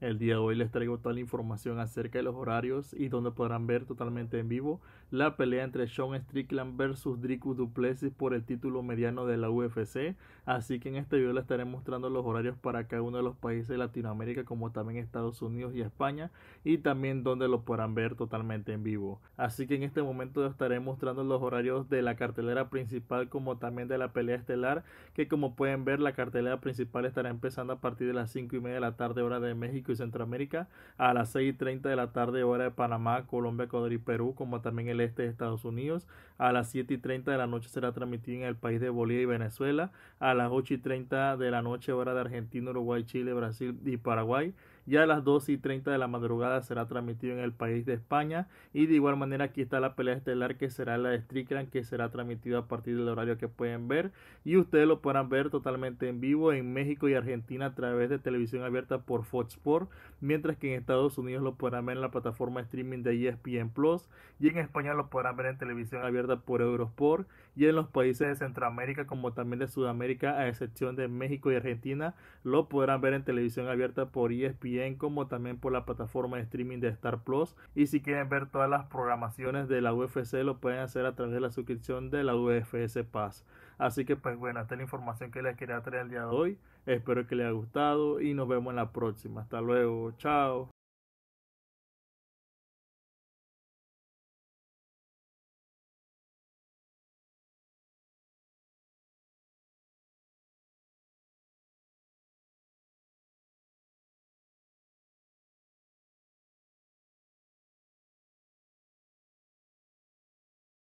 El día de hoy les traigo toda la información acerca de los horarios y donde podrán ver totalmente en vivo la pelea entre Sean Strickland versus Dricus Duplessis por el título mediano de la UFC. Así que en este video les estaré mostrando los horarios para cada uno de los países de Latinoamérica como también Estados Unidos y España y también donde lo podrán ver totalmente en vivo. Así que en este momento les estaré mostrando los horarios de la cartelera principal como también de la pelea estelar que como pueden ver la cartelera principal estará empezando a partir de las 5 y media de la tarde hora de México y Centroamérica, a las 6.30 de la tarde hora de Panamá, Colombia, Ecuador y Perú, como también el este de Estados Unidos, a las y 7.30 de la noche será transmitida en el país de Bolivia y Venezuela, a las y 8.30 de la noche hora de Argentina, Uruguay, Chile, Brasil y Paraguay, ya a las 2 y 30 de la madrugada será transmitido en el país de España. Y de igual manera aquí está la pelea estelar que será la de Strickland que será transmitida a partir del horario que pueden ver. Y ustedes lo podrán ver totalmente en vivo en México y Argentina a través de televisión abierta por Fox Sports. Mientras que en Estados Unidos lo podrán ver en la plataforma streaming de ESPN Plus. Y en España lo podrán ver en televisión abierta por Eurosport. Y en los países de Centroamérica como también de Sudamérica a excepción de México y Argentina lo podrán ver en televisión abierta por ESPN como también por la plataforma de streaming de Star Plus. Y si quieren ver todas las programaciones de la UFC lo pueden hacer a través de la suscripción de la UFS Pass. Así que pues bueno, esta es la información que les quería traer el día de hoy. Espero que les haya gustado y nos vemos en la próxima. Hasta luego, chao.